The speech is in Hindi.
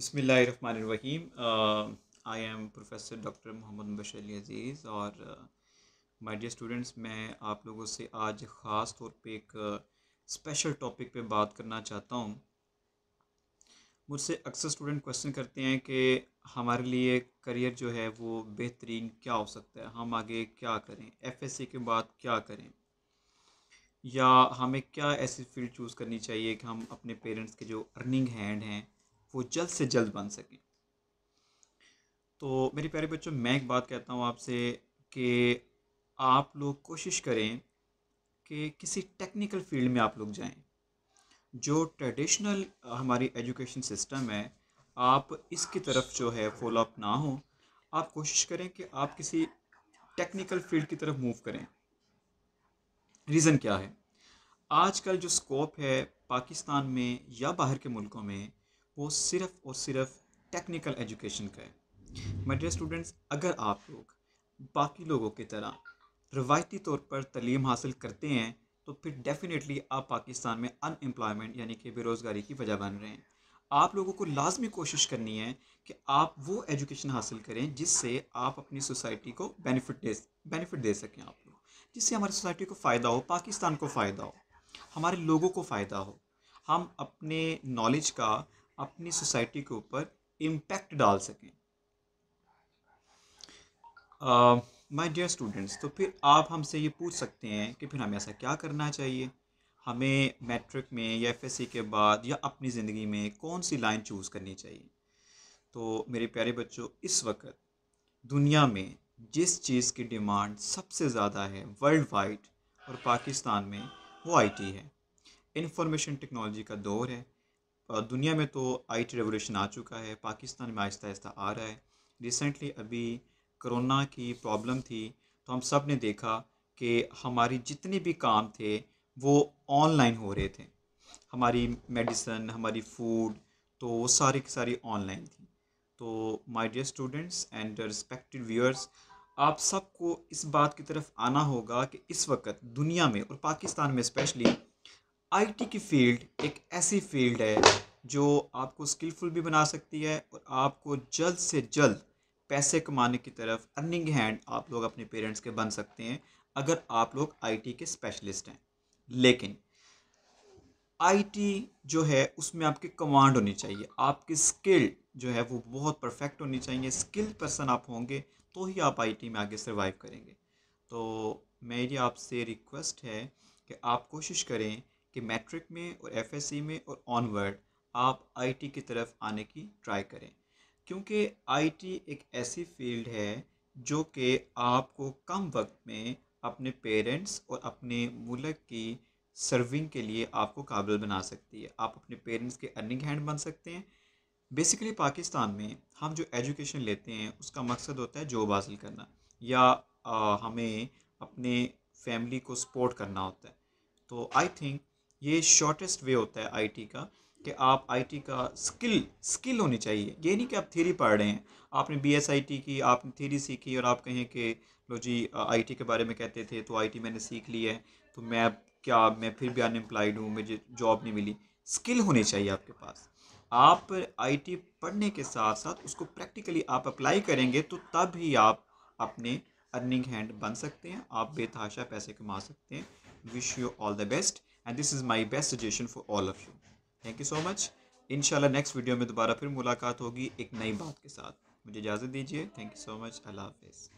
बसमीम I am professor doctor Mohammad Bashli Aziz और माय डियर स्टूडेंट्स मैं आप लोगों से आज ख़ास तौर पे एक स्पेशल टॉपिक पे बात करना चाहता हूँ मुझसे अक्सर स्टूडेंट क्वेश्चन करते हैं कि हमारे लिए करियर जो है वो बेहतरीन क्या हो सकता है हम आगे क्या करें एफएससी के बाद क्या करें या हमें क्या ऐसी फील्ड चूज़ करनी चाहिए कि हम अपने पेरेंट्स के जो अर्निंग हैंड हैं वो जल्द से जल्द बन सकें तो मेरे प्यारे बच्चों मैं एक बात कहता हूँ आपसे कि आप लोग कोशिश करें कि किसी टेक्निकल फील्ड में आप लोग जाएं जो ट्रेडिशनल हमारी एजुकेशन सिस्टम है आप इसकी तरफ जो है फॉलोअप ना हो आप कोशिश करें कि आप किसी टेक्निकल फील्ड की तरफ मूव करें रीज़न क्या है आजकल जो स्कोप है पाकिस्तान में या बाहर के मुल्कों में वो सिर्फ और सिर्फ टेक्निकल एजुकेशन का है माय स्टूडेंट्स अगर आप लोग बाकी लोगों की तरह रवायती तौर पर तलीम हासिल करते हैं तो फिर डेफिनेटली आप पाकिस्तान में अनएम्प्लॉयमेंट यानी कि बेरोज़गारी की वजह बन रहे हैं आप लोगों को लाजमी कोशिश करनी है कि आप वो एजुकेशन हासिल करें जिससे आप अपनी सोसाइटी को बेनिफिट दे बेनिफिट दे सकें आप लोग जिससे हमारी सोसाइटी को फ़ायदा हो पाकिस्तान को फ़ायदा हो हमारे लोगों को फ़ायदा हो हम अपने नॉलेज का अपनी सोसाइटी के ऊपर इम्पैक्ट डाल सकें माय डियर स्टूडेंट्स तो फिर आप हमसे ये पूछ सकते हैं कि फिर हमें ऐसा क्या करना चाहिए हमें मैट्रिक में या एफ के बाद या अपनी ज़िंदगी में कौन सी लाइन चूज़ करनी चाहिए तो मेरे प्यारे बच्चों इस वक्त दुनिया में जिस चीज़ की डिमांड सबसे ज़्यादा है वर्ल्ड वाइड और पाकिस्तान में वो आईटी है इंफॉर्मेशन टेक्नोलॉजी का दौर है दुनिया में तो आई टी रेवोल्यूशन आ चुका है पाकिस्तान में आहिस्ता आहिस्ता आ रहा है रिसेंटली अभी कोरोना की प्रॉब्लम थी तो हम सब ने देखा कि हमारी जितने भी काम थे वो ऑनलाइन हो रहे थे हमारी मेडिसन हमारी फूड तो वो सारी की सारी ऑनलाइन थी तो my dear students and respected viewers आप सबको इस बात की तरफ आना होगा कि इस वक्त दुनिया में और पाकिस्तान में स्पेशली आईटी की फील्ड एक ऐसी फील्ड है जो आपको स्किलफुल भी बना सकती है और आपको जल्द से जल्द पैसे कमाने की तरफ अर्निंग हैंड आप लोग अपने पेरेंट्स के बन सकते हैं अगर आप लोग आईटी के स्पेशलिस्ट हैं लेकिन आईटी जो है उसमें आपकी कमांड होनी चाहिए आपकी स्किल जो है वो बहुत परफेक्ट होनी चाहिए स्किल पर्सन आप होंगे तो ही आप आईटी में आगे सर्वाइव करेंगे तो मेरी आपसे रिक्वेस्ट है कि आप कोशिश करें कि मैट्रिक में और एफ में और ऑनवर्ड आप आईटी की तरफ आने की ट्राई करें क्योंकि आईटी एक ऐसी फील्ड है जो कि आपको कम वक्त में अपने पेरेंट्स और अपने मुल्क की सर्विंग के लिए आपको काबिल बना सकती है आप अपने पेरेंट्स के अर्निंग हैंड बन सकते हैं बेसिकली पाकिस्तान में हम जो एजुकेशन लेते हैं उसका मकसद होता है जॉब हासिल करना या आ, हमें अपने फैमिली को सपोर्ट करना होता है तो आई थिंक ये शॉर्टेस्ट वे होता है आईटी का कि आप आईटी का स्किल स्किल होनी चाहिए ये नहीं कि आप थ्योरी पढ़ रहे हैं आपने बीएसआईटी की आपने थ्योरी सीखी और आप कहें कि लो जी आईटी के बारे में कहते थे तो आईटी मैंने सीख ली है तो मैं अब क्या मैं फिर भी अनएम्प्लॉयड हूँ मुझे जॉब नहीं मिली स्किल होनी चाहिए आपके पास आप आईटी पढ़ने के साथ साथ उसको प्रैक्टिकली आप अप्लाई करेंगे तो तब ही आप अपने अर्निंग हैंड बन सकते हैं आप बेतहाशा पैसे कमा सकते हैं wish you all the best and this is my best suggestion for all of you thank you so much in next video में दोबारा फिर मुलाकात होगी एक नई बात के साथ मुझे इजाज़त दीजिए थैंक यू सो मच अल्लाह हाफिज़